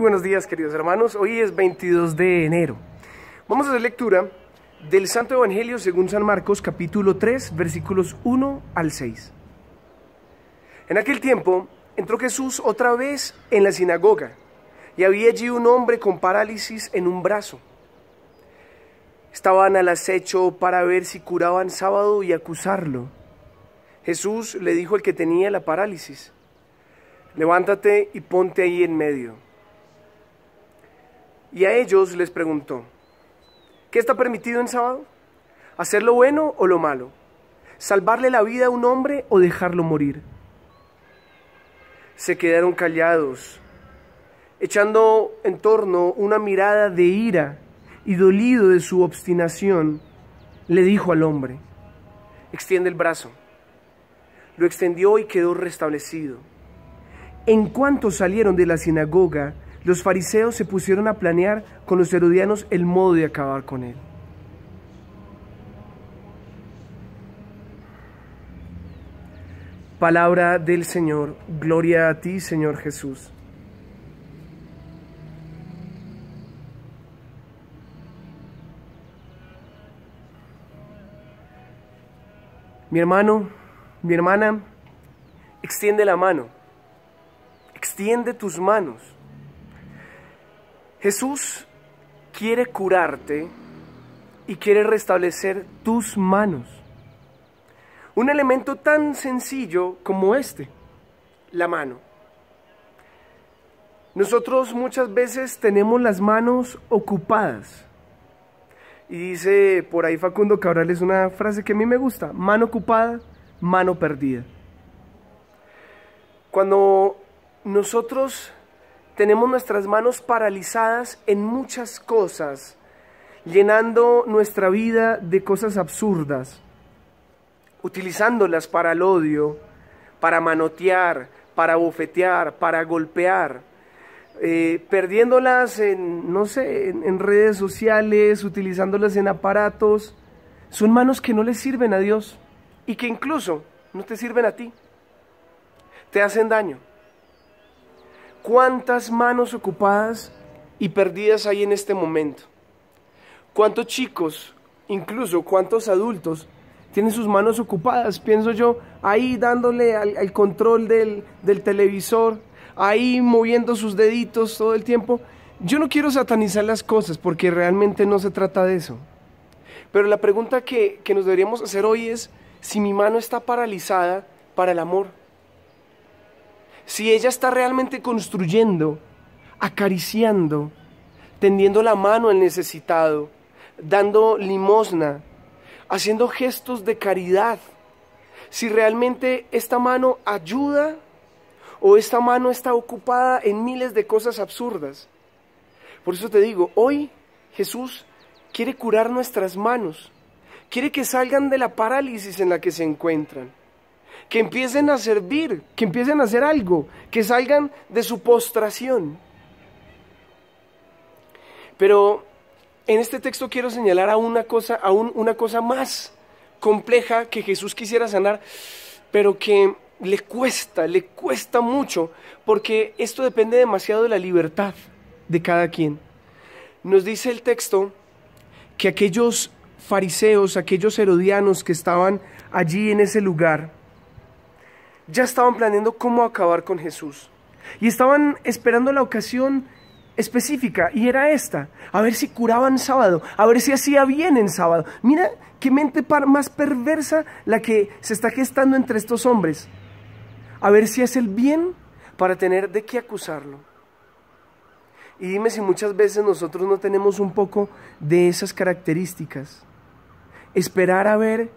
buenos días queridos hermanos, hoy es 22 de enero. Vamos a hacer lectura del Santo Evangelio según San Marcos capítulo 3 versículos 1 al 6. En aquel tiempo entró Jesús otra vez en la sinagoga y había allí un hombre con parálisis en un brazo. Estaban al acecho para ver si curaban sábado y acusarlo. Jesús le dijo al que tenía la parálisis, levántate y ponte ahí en medio. Y a ellos les preguntó, ¿qué está permitido en sábado? ¿Hacer lo bueno o lo malo? ¿Salvarle la vida a un hombre o dejarlo morir? Se quedaron callados, echando en torno una mirada de ira y dolido de su obstinación, le dijo al hombre, extiende el brazo. Lo extendió y quedó restablecido. En cuanto salieron de la sinagoga, los fariseos se pusieron a planear con los herodianos el modo de acabar con él. Palabra del Señor, gloria a ti Señor Jesús. Mi hermano, mi hermana, extiende la mano, extiende tus manos Jesús quiere curarte y quiere restablecer tus manos. Un elemento tan sencillo como este, la mano. Nosotros muchas veces tenemos las manos ocupadas. Y dice por ahí Facundo Cabral, es una frase que a mí me gusta, mano ocupada, mano perdida. Cuando nosotros tenemos nuestras manos paralizadas en muchas cosas, llenando nuestra vida de cosas absurdas, utilizándolas para el odio, para manotear, para bofetear, para golpear. Eh, perdiéndolas en, no sé, en, redes sociales, utilizándolas en aparatos, son manos que no le sirven a Dios y que incluso no te sirven a ti. Te hacen daño cuántas manos ocupadas y perdidas hay en este momento. ¿Cuántos chicos, incluso cuántos adultos, tienen sus manos ocupadas, pienso yo, ahí dándole al, control del, televisor, ahí moviendo sus deditos todo el tiempo? Yo no quiero satanizar las cosas porque realmente no se trata de eso. Pero la pregunta que, que nos deberíamos hacer hoy es si mi mano está paralizada para el amor si ella está realmente construyendo, acariciando, tendiendo la mano al necesitado, dando limosna, haciendo gestos de caridad, si realmente esta mano ayuda o esta mano está ocupada en miles de cosas absurdas. Por eso te digo, hoy Jesús quiere curar nuestras manos, quiere que salgan de la parálisis en la que se encuentran que empiecen a servir, que empiecen a hacer algo, que salgan de su postración. Pero en este texto quiero señalar a una cosa, aún una cosa más compleja que Jesús quisiera sanar, pero que le cuesta, le cuesta mucho, porque esto depende demasiado de la libertad de cada quien. Nos dice el texto que aquellos fariseos, aquellos herodianos que estaban allí en ese lugar, ya estaban planeando cómo acabar con Jesús. Y estaban esperando la ocasión específica, y era esta, a ver si curaban sábado, a ver si hacía bien en sábado. Mira qué mente más perversa la que se está gestando entre estos hombres. A ver si hace el bien para tener de qué acusarlo. Y dime si muchas veces nosotros no tenemos un poco de esas características. Esperar a ver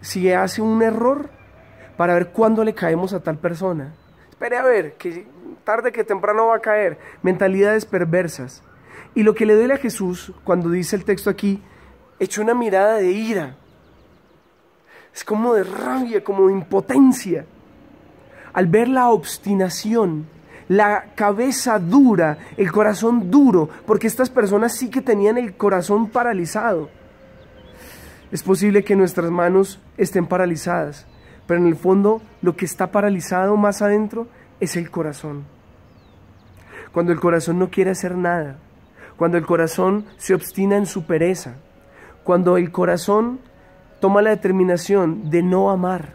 si hace un error para ver cuándo le caemos a tal persona. Espere a ver, que tarde que temprano va a caer. Mentalidades perversas. Y lo que le duele a Jesús cuando dice el texto aquí, Echa una mirada de ira. Es como de rabia, como de impotencia. Al ver la obstinación, la cabeza dura, el corazón duro, porque estas personas sí que tenían el corazón paralizado. Es posible que nuestras manos estén paralizadas pero en el fondo lo que está paralizado más adentro es el corazón. Cuando el corazón no quiere hacer nada, cuando el corazón se obstina en su pereza, cuando el corazón toma la determinación de no amar,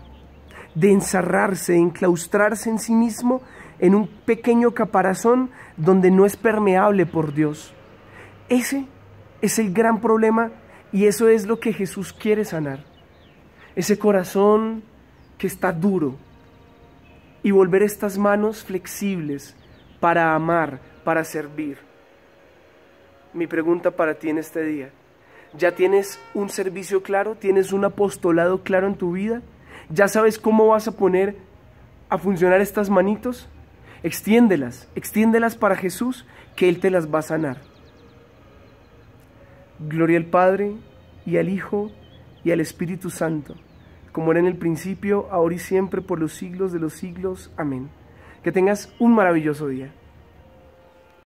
de encerrarse, de enclaustrarse en sí mismo en un pequeño caparazón donde no es permeable por Dios. Ese es el gran problema y eso es lo que Jesús quiere sanar. Ese corazón que está duro y volver estas manos flexibles para amar, para servir. Mi pregunta para ti en este día, ¿ya tienes un servicio claro? ¿Tienes un apostolado claro en tu vida? ¿Ya sabes cómo vas a poner a funcionar estas manitos? Extiéndelas, extiéndelas para Jesús, que Él te las va a sanar. Gloria al Padre y al Hijo y al Espíritu Santo como era en el principio, ahora y siempre, por los siglos de los siglos. Amén. Que tengas un maravilloso día.